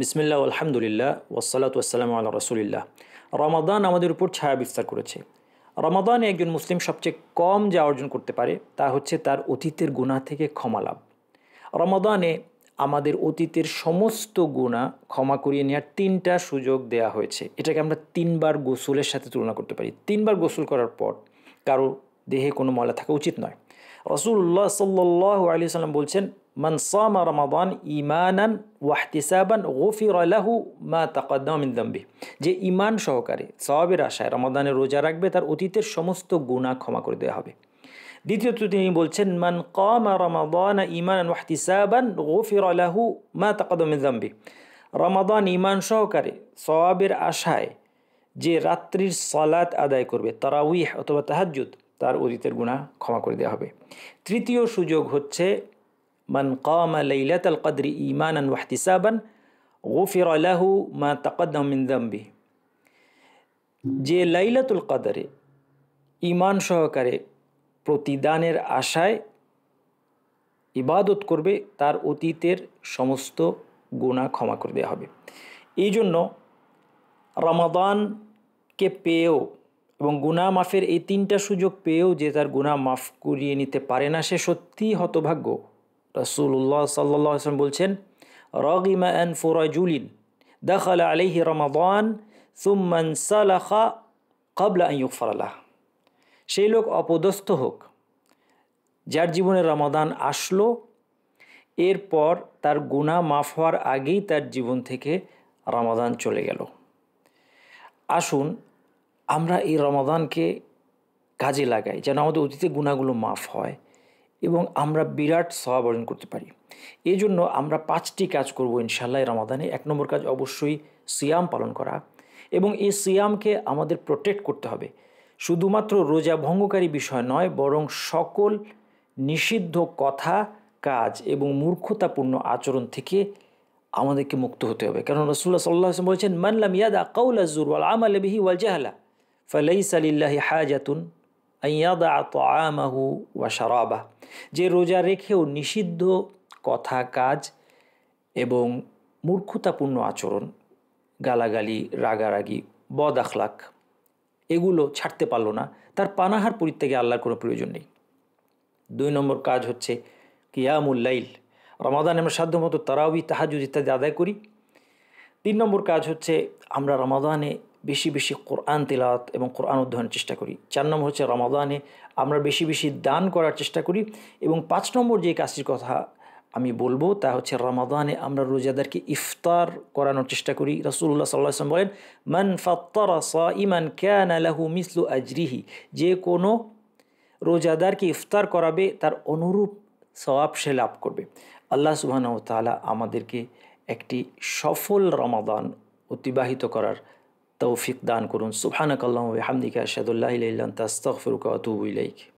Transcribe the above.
বিসমিল্লা আলহামদুলিল্লাহ ওসালাত ওসালাম আল্লাহ রসুলিল্লাহ রমাদান আমাদের উপর ছায়া বিস্তার করেছে রমাদানে একজন মুসলিম সবচেয়ে কম যা অর্জন করতে পারে তা হচ্ছে তার অতীতের গুণা থেকে ক্ষমা লাভ রমাদানে আমাদের অতীতের সমস্ত গুণা ক্ষমা করিয়ে নেওয়ার তিনটা সুযোগ দেয়া হয়েছে এটাকে আমরা তিনবার গোসলের সাথে তুলনা করতে পারি তিনবার গোসল করার পর কারো দেহে কোনো ময়লা থাকা উচিত নয় রসুল্লাহ সাল্লাহ আলি সাল্লাম বলছেন মনসামা রমাদান ইমানান ওয়াহতিসাবান গফির আলাহু মা তাকাদ্দামিনদাম্বি যে ইমান সহকারে সবাবের আশায় রমাদানে রোজা রাখবে তার অতীতের সমস্ত গুণা ক্ষমা করে দেওয়া হবে দ্বিতীয়ত তিনি বলছেন মান কামা রমাদান ইমান ওয়াহতিসাবান গফির আলাহু মা তাকাদ্দামিনদাম্বি রমাদান ইমান সহকারে সবাবের আশায় যে রাত্রির সালাত আদায় করবে তারাউইহ অথবা তাহাজুদ তার অতীতের গুণা ক্ষমা করে দেওয়া হবে তৃতীয় সুযোগ হচ্ছে মান কামা লাইলাত আল কাদরি ইমান আন ওয়াহতিসাবান ফের আলাহু মা তাকদ্দামিন দাম্বি যে লাইলাতুল কাদারে ইমান সহকারে প্রতিদানের আশায় ইবাদত করবে তার অতীতের সমস্ত গুণা ক্ষমা করে দেওয়া হবে এই জন্য রমাদানকে পেয়েও এবং গুনাহ মাফের এই তিনটা সুযোগ পেয়েও যে তার গুণা মাফ করিয়ে নিতে পারে না সে সত্যিই হতভাগ্য রসুল্লাহ সাল্লাহ আসলাম বলছেন রগিমা অ্যান ফুরাজুলিন দখাল আলিহি রমাদান সুমান সালাখা কবলা ফরালাহ সেই লোক অপদস্থ হোক যার জীবনে রমাদান আসলো এরপর তার গুণা মাফ হওয়ার আগেই তার জীবন থেকে রমাদান চলে গেল আসুন আমরা এই রমাদানকে কাজে লাগাই যেন আমাদের অতীতে গুণাগুলো মাফ হয় এবং আমরা বিরাট সবাব অর্জন করতে পারি এই জন্য আমরা পাঁচটি কাজ করব ইনশাল্লাহ রমাদানে এক নম্বর কাজ অবশ্যই সিয়াম পালন করা এবং এই সিয়ামকে আমাদের প্রোটেক্ট করতে হবে শুধুমাত্র রোজা ভঙ্গকারী বিষয় নয় বরং সকল নিষিদ্ধ কথা কাজ এবং মূর্খতাপূর্ণ আচরণ থেকে আমাদেরকে মুক্ত হতে হবে কারণ রসুল্লাহ সাল্লাহ বলছেন মানলাম ইয়াদা কাউলা জুর ওয়াল আমাল বিহি ওয়াল জাহালা ফলাইসালিল্লাহি হাজাতুন আইয়াদা যে রোজা রেখেও নিষিদ্ধ কথা কাজ এবং মূর্খতাপূর্ণ আচরণ গালাগালি রাগারাগি বদ আখলাক এগুলো ছাড়তে পারল না তার পানাহার পরিত্যাগে আল্লাহর কোনো প্রয়োজন নেই দুই নম্বর কাজ হচ্ছে কিয়ামুল্লাইল রমাদান আমরা সাধ্যমতো তারাবি তাহাজুজ ইত্যাদি আদায় করি তিন নম্বর কাজ হচ্ছে আমরা রমাদানে বেশি বেশি কোরআন তেলাত এবং কোরআন অধ্যয়নের চেষ্টা করি চার নম্বর হচ্ছে রমাদানে আমরা বেশি বেশি দান করার চেষ্টা করি এবং পাঁচ নম্বর যে কাজটির কথা আমি বলবো তা হচ্ছে রমাদানে আমরা রোজাদারকে ইফতার করানোর চেষ্টা করি রসুল্লাহ সাল্লাম বলেন মান ফাত্তারা ইমান ক্যান আলাহু মিসলু আজরিহি যে কোনো রোজাদারকে ইফতার করাবে তার অনুরূপ সওয়াব সে লাভ করবে আল্লাহ সুবাহ তালা আমাদেরকে একটি সফল রমাদান অতিবাহিত করার توفيق دان كرون سبحانك اللهم وبحمدك أشهد أن لا إله إلا أنت أستغفرك وأتوب إليك